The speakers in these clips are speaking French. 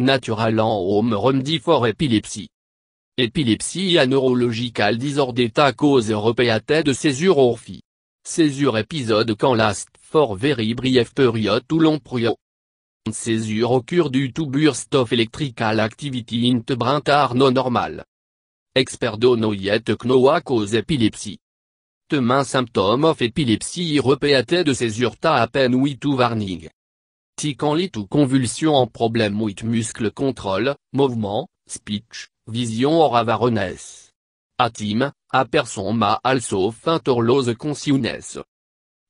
Natural en Home Remedy for Epilepsy. Epilepsie a neurological disorder cause repeated de césure orphi. Césure épisode quand last for very brief period ou long prio. Césure occur du burst of electrical activity in int brintar arno normal. Expert Dono yet knoa cause epilepsy. Main symptôme of epilepsy repeated de césure ta oui to warning si lit ou convulsion en problème with muscle contrôle, mouvement, speech, vision or varones Atim, team, a person ma also finterlose consciousness.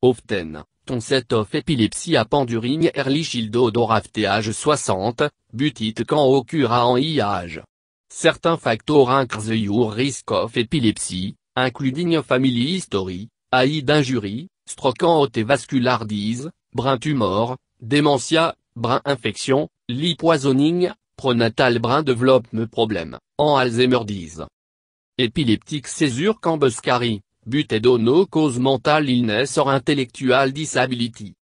Often, ton set of epilepsy a penduring early shield after age 60, but it can occur en IH. Certains facteurs increase your risk of epilepsy, including family history, AI d'injury, stroke en haute vascular disease, brain tumor, Démentia, brin infection, lit poisoning, pronatal brin development problème, en Alzheimer disease. Epileptic césure cambuscari, butedo no cause mental illness or intellectual disability.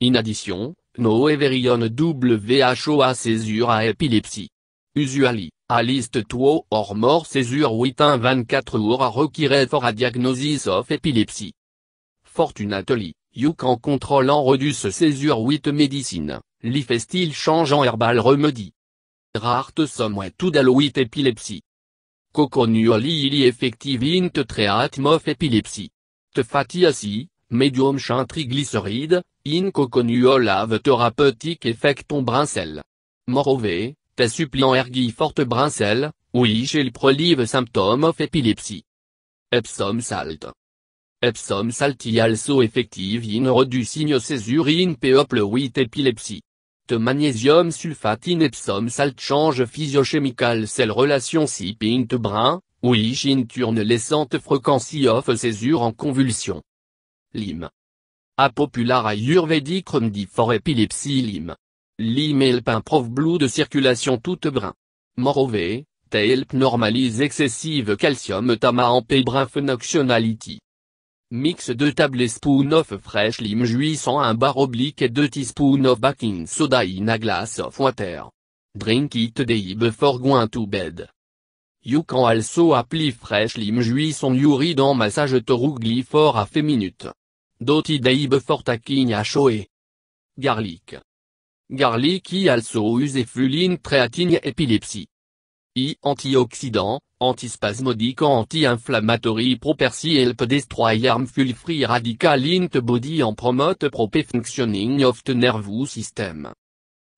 In addition, no EVERION WHO césure a epilepsy. Usually, a list two or more césure within 24 hours required for a diagnosis of epilepsy. Fortunately, control en reduce césure Césure 8 Médecine, Lifestil change en Herbal Remedy. Rarte somewhere tout d'aloït épilepsie. Coconuoli ili effective in treat épilepsie. Te fatiasi, medium chin triglyceride, in coconuol have thérapeutique effect on brincelle. Morové, tes suppliant ergi forte brincelle, oui chez prolive symptôme of épilepsie. Epsom salt. Epsom salti also effective in reducing ses urine people with epilepsy. The magnesium sulfate in Epsom salt change physiochemical cell relation siping the brain, which in turn laissant frequency of césure en convulsion. Lim. A popular ayurvedic remedy for epilepsy Lim. Lim help blue de circulation toute brun. Moreover, they help excessive calcium tama p brain functionality. Mix 2 spoon of fresh lime juice en 1 bar oblique et 2 teaspoon of baking soda in a glass of water. Drink it day before going to bed. You can also apply fresh lime juice on your head and massage thoroughly for a few minutes. Doti day before taking a shower. Garlic. Garlic is also use in treating epilepsy. I antioxydant, Antispasmodique anti-inflammatory property help destroy harmful free radical in the body and promote proper functioning of the nervous system.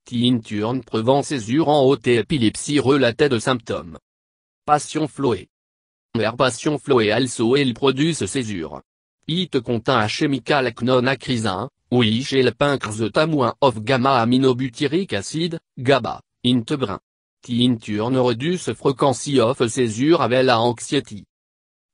Tinturn prevent césure en haute et épilepsie related symptômes. Passion flowé. Air passion also elle produce césure. It contains a chemical acnon which help the tamoin of gamma aminobutyric acid, GABA, in the brain turn reduce frequency of césure avec la anxiety.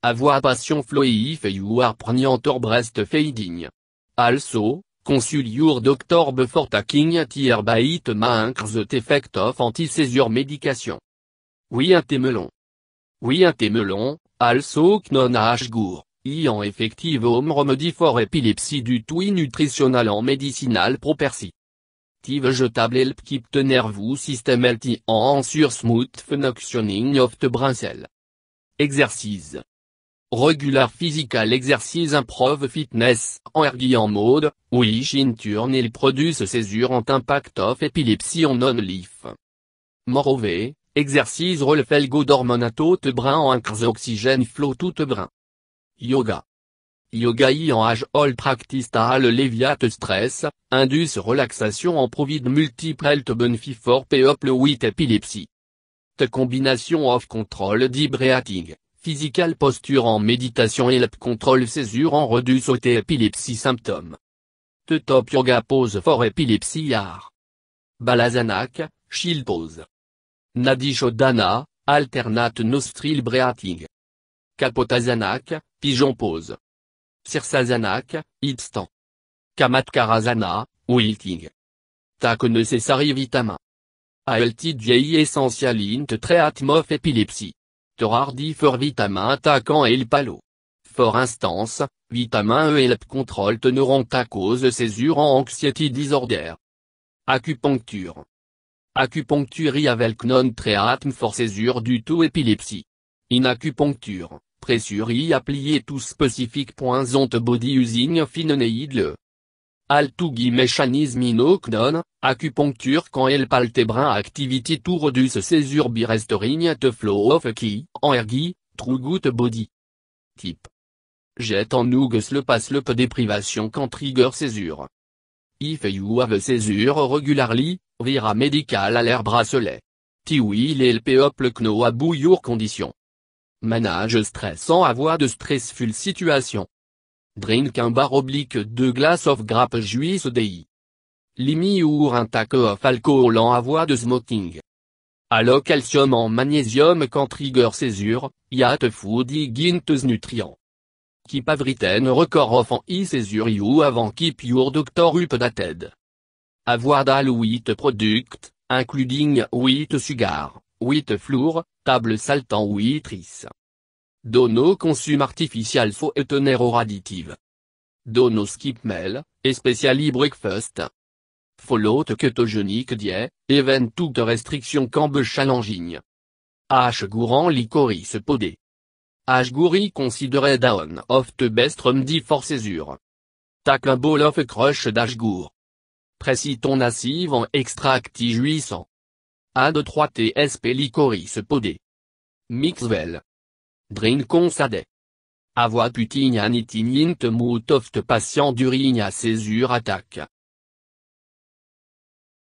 Avoir passion flow if you are pregnant or breast fading. Also, consul your doctor before taking a tier by it the effect of anti medication. Oui un témelon Oui un also known H gour, i en effective home remedy for epilepsy du tout nutritional en medicinal propercy je jetable help keep the nervous system healthy en sur smooth functioning of the brain cell. Exercice. Regular physical exercise improve fitness, energy en mode, which in turn il produce césure en impact of epilepsy on non leaf Moreover, exercise relève felgo hormone à tout brin en oxygène flow tout brin. Yoga. Yogai en age all practice taal leviat stress, induce relaxation en provide multiple health benefit for people with epilepsy. The combination of control deep breathing, physical posture en méditation help control césure en reduce au epilepsy symptom. The top yoga pose for epilepsy are. Balazanak, shield pose. Nadishodana, alternate nostril breathing. Kapotazanak, pigeon pose. Sirsazanak, Ibstan. Kamatkarazana, Wilting. Tak necessary vitamin. ALTJ essential int of epilepsie. Torardi for vitamin et el palo. For instance, vitamin E et help control tenerant à cause césure en anxiety disorder. Acupuncture. Acupuncture avec non treatm for césure du tout epilepsie. In acupuncture, Pressurie appliée tout spécifique. Zonte body using fine Altugi mécanisme mechanism inoknon, acupuncture quand elle paltebrin activity to reduce césure by restoring flow of en ergui, true good body. Type. Jette en ougus le passe le peu déprivation quand trigger césure. If you have césure regularly, vira à l'air bracelet. Tiwi le people know about your condition. Manage stress stressant avoir de stressful situation. Drink un bar oblique de glace of grape juice di. Limi ou un taco of alcohol en avoir de smoking. Allo calcium en magnésium quand trigger césure, yat food guintes nutrients. Keep written record of en e césure you avant keep your doctor updated. Avoir d'al wheat product, including wheat sugar. 8 flour, table saltant wheatris. Dono consume artificial faux et tonnerre au additive. Dono skip meal, especially breakfast. Follow te ketogenic diet, event toute restriction cambe challenging. H Gourant licorice podé. H gouri considéré down of the best di for césure. Tac un bowl of crush Gour. Précis ton en extracti juissant. A23TS Pellicoris podé. Mixvel. Drinkonsade. Avoir putignan te moutoft patient d'urine à césure attaque.